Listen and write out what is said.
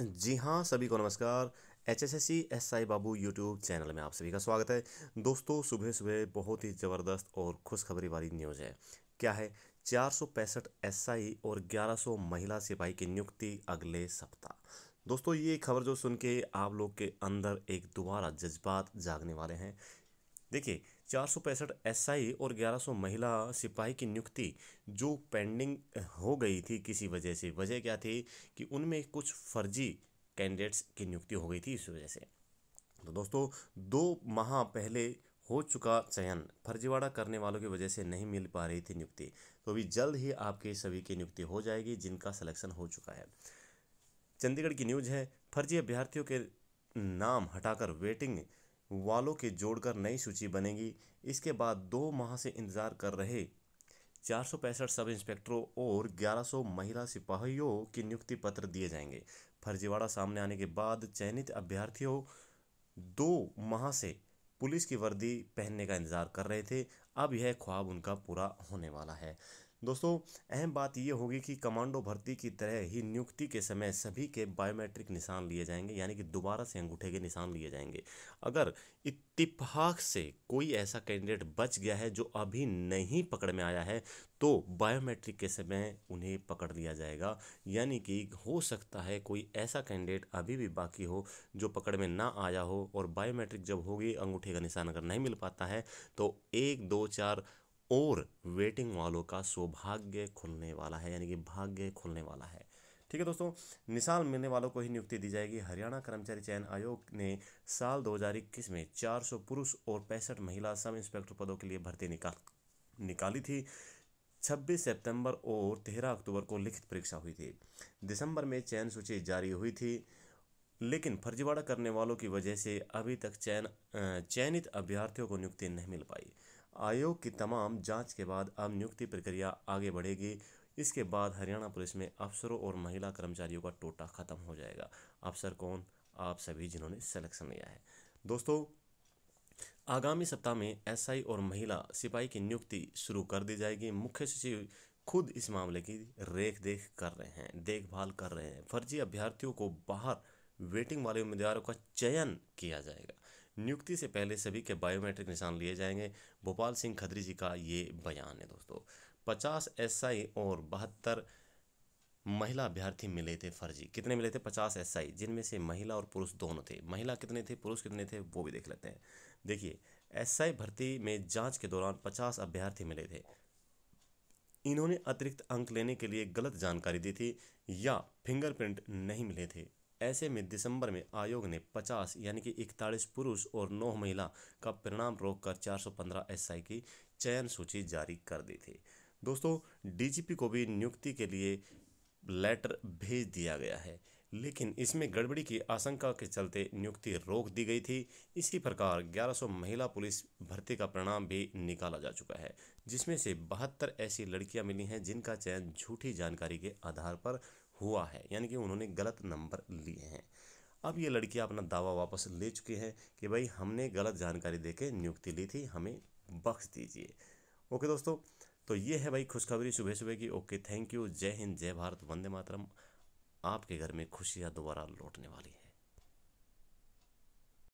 जी हाँ सभी को नमस्कार H S S C S I Babu YouTube channel में आप सभी का स्वागत है दोस्तों सुबह सुबह बहुत ही ज़बरदस्त और खुशखबरी वाली न्यूज़ है क्या है चार सौ पैंसठ एस आई और ग्यारह सौ महिला सिपाही की नियुक्ति अगले सप्ताह दोस्तों ये खबर जो सुन के आप लोग के अंदर एक दोबारा जज्बात जागने वाले हैं देखिए चार सौ पैंसठ एस आई और ग्यारह सौ महिला सिपाही की नियुक्ति जो पेंडिंग हो गई थी किसी वजह से वजह क्या थी कि उनमें कुछ फर्जी कैंडिडेट्स की नियुक्ति हो गई थी इस वजह से तो दोस्तों दो माह पहले हो चुका चयन फर्जीवाड़ा करने वालों की वजह से नहीं मिल पा रही थी नियुक्ति तो अभी जल्द ही आपके सभी की नियुक्ति हो जाएगी जिनका सिलेक्शन हो चुका है चंडीगढ़ की न्यूज़ है फर्जी अभ्यर्थियों के नाम हटाकर वेटिंग वालों के जोड़कर नई सूची बनेगी इसके बाद दो माह से इंतजार कर रहे चार सौ पैंसठ सब इंस्पेक्टरों और ग्यारह सौ महिला सिपाहियों की नियुक्ति पत्र दिए जाएंगे फर्जीवाड़ा सामने आने के बाद चयनित अभ्यर्थियों दो माह से पुलिस की वर्दी पहनने का इंतज़ार कर रहे थे अब यह ख्वाब उनका पूरा होने वाला है दोस्तों अहम बात यह होगी कि कमांडो भर्ती की तरह ही नियुक्ति के समय सभी के बायोमेट्रिक निशान लिए जाएंगे यानी कि दोबारा से अंगूठे के निशान लिए जाएंगे अगर इत्तिफाक से कोई ऐसा कैंडिडेट बच गया है जो अभी नहीं पकड़ में आया है तो बायोमेट्रिक के समय उन्हें पकड़ लिया जाएगा यानी कि हो सकता है कोई ऐसा कैंडिडेट अभी भी बाकी हो जो पकड़ में ना आया हो और बायोमेट्रिक जब होगी अंगूठे का निशान अगर नहीं मिल पाता है तो एक दो चार और वेटिंग वालों का सौभाग्य खुलने वाला है यानी कि भाग्य खुलने वाला है ठीक है दोस्तों निशान मिलने वालों को ही नियुक्ति दी जाएगी हरियाणा कर्मचारी चयन आयोग ने साल 2021 में 400 पुरुष और पैंसठ महिला सब इंस्पेक्टर पदों के लिए भर्ती निकाल निकाली थी 26 सितंबर और 13 अक्टूबर को लिखित परीक्षा हुई थी दिसंबर में चयन सूची जारी हुई थी लेकिन फर्जीवाड़ा करने वालों की वजह से अभी तक चयन चयनित अभ्यर्थियों को नियुक्ति नहीं मिल पाई आयोग की तमाम जांच के बाद अब नियुक्ति प्रक्रिया आगे बढ़ेगी इसके बाद हरियाणा पुलिस में अफसरों और महिला कर्मचारियों का टोटा खत्म हो जाएगा अफसर कौन आप सभी जिन्होंने सिलेक्शन लिया है दोस्तों आगामी सप्ताह में एसआई और महिला सिपाही की नियुक्ति शुरू कर दी जाएगी मुख्य सचिव खुद इस मामले की रेख देख कर रहे हैं देखभाल कर रहे हैं फर्जी अभ्यर्थियों को बाहर वेटिंग वाले उम्मीदवारों का चयन किया जाएगा नियुक्ति से पहले सभी के बायोमेट्रिक निशान लिए जाएंगे भोपाल सिंह खदरी जी का ये बयान है दोस्तों पचास एसआई और बहत्तर महिला अभ्यर्थी मिले थे फर्जी कितने मिले थे पचास एस आई जिनमें से महिला और पुरुष दोनों थे महिला कितने थे पुरुष कितने थे वो भी देख लेते हैं देखिए एसआई भर्ती में जांच के दौरान पचास अभ्यर्थी मिले थे इन्होंने अतिरिक्त अंक लेने के लिए गलत जानकारी दी थी या फिंगरप्रिंट नहीं मिले थे ऐसे में दिसंबर में आयोग ने 50 यानी कि 41 पुरुष और 9 महिला का परिणाम रोककर 415 एसआई की चयन सूची जारी कर दी थी दोस्तों डीजीपी को भी नियुक्ति के लिए लेटर भेज दिया गया है लेकिन इसमें गड़बड़ी की आशंका के चलते नियुक्ति रोक दी गई थी इसी प्रकार 1100 महिला पुलिस भर्ती का परिणाम भी निकाला जा चुका है जिसमें से बहत्तर ऐसी लड़कियां मिली हैं जिनका चयन झूठी जानकारी के आधार पर हुआ है यानी कि उन्होंने गलत नंबर लिए हैं अब ये लड़की अपना दावा वापस ले चुकी हैं कि भाई हमने गलत जानकारी दे के नियुक्ति ली थी हमें बख्श दीजिए ओके दोस्तों तो ये है भाई खुशखबरी सुबह सुबह की ओके थैंक यू जय हिंद जय भारत वंदे मातरम आपके घर में खुशियाँ दोबारा लौटने वाली है